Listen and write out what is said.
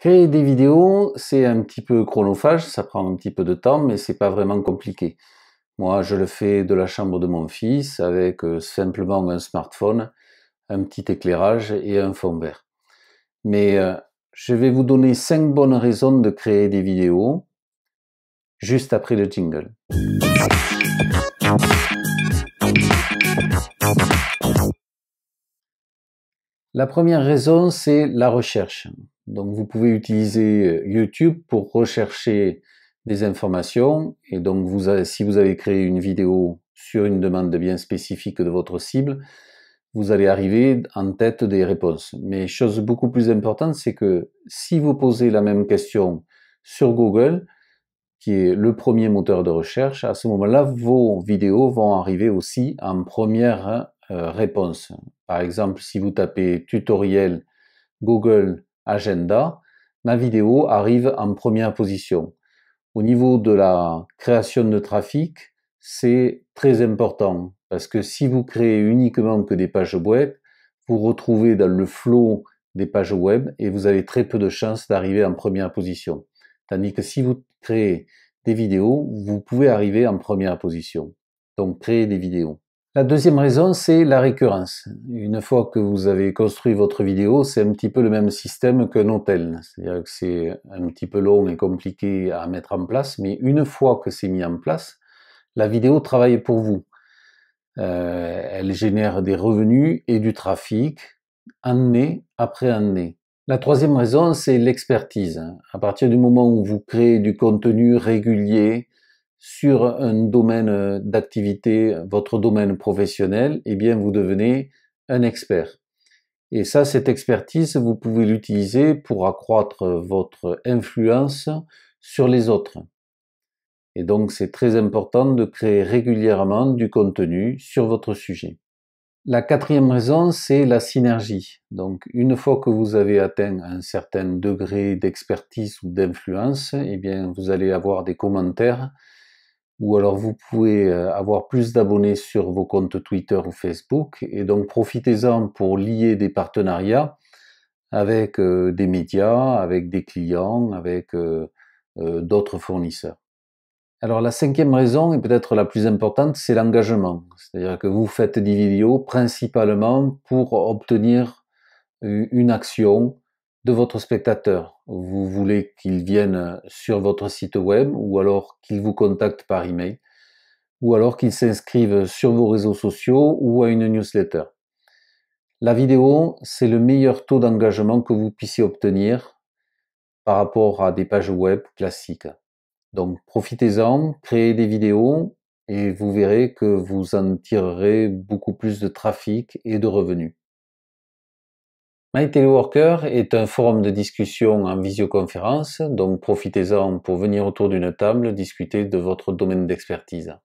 Créer des vidéos, c'est un petit peu chronophage, ça prend un petit peu de temps, mais c'est pas vraiment compliqué. Moi, je le fais de la chambre de mon fils avec euh, simplement un smartphone, un petit éclairage et un fond vert. Mais euh, je vais vous donner 5 bonnes raisons de créer des vidéos juste après le jingle. La première raison, c'est la recherche. Donc vous pouvez utiliser euh, YouTube pour rechercher des informations et donc si vous avez créé une vidéo sur une demande bien spécifique de votre cible, vous allez arriver en tête des réponses. Mais chose beaucoup plus importante, c'est que si vous posez la même question sur Google, qui est le premier moteur de recherche, à ce moment-là, vos vidéos vont arriver aussi en première euh, réponse. Par exemple, si vous tapez tutoriel Google agenda, ma vidéo arrive en première position. Au niveau de la création de trafic, c'est très important parce que si vous créez uniquement que des pages web, vous retrouvez dans le flot des pages web et vous avez très peu de chances d'arriver en première position. Tandis que si vous créez des vidéos, vous pouvez arriver en première position. Donc créez des vidéos. La deuxième raison, c'est la récurrence. Une fois que vous avez construit votre vidéo, c'est un petit peu le même système qu'un hôtel. C'est-à-dire que c'est un petit peu long et compliqué à mettre en place, mais une fois que c'est mis en place, la vidéo travaille pour vous. Euh, elle génère des revenus et du trafic année après année. La troisième raison, c'est l'expertise. À partir du moment où vous créez du contenu régulier, sur un domaine euh, d'activité, votre domaine professionnel, eh bien, vous devenez un expert. Et ça, cette expertise, vous pouvez l'utiliser pour accroître votre influence sur les autres. Et donc, c'est très important de créer régulièrement du contenu sur votre sujet. La quatrième raison, c'est la synergie. Donc, une fois que vous avez atteint un certain degré d'expertise ou d'influence, eh bien, vous allez avoir des commentaires ou alors vous pouvez euh, avoir plus d'abonnés sur vos comptes Twitter ou Facebook. Et donc profitez-en pour lier des partenariats avec euh, des médias, avec des clients, avec euh, d'autres fournisseurs. Alors la cinquième raison, et peut-être la plus importante, c'est l'engagement. C'est-à-dire que vous faites des vidéos principalement pour obtenir une action de votre spectateur vous voulez qu'ils viennent sur votre site web ou alors qu'ils vous contactent par email ou alors qu'ils s'inscrivent sur vos réseaux sociaux ou à une newsletter. La vidéo, c'est le meilleur taux d'engagement que vous puissiez obtenir par rapport à des pages web classiques. Donc profitez-en, créez des vidéos et vous verrez que vous en tirerez beaucoup plus de trafic et de revenus. MyTeleworker est un forum de discussion en visioconférence, donc profitez-en pour venir autour d'une table discuter de votre domaine d'expertise.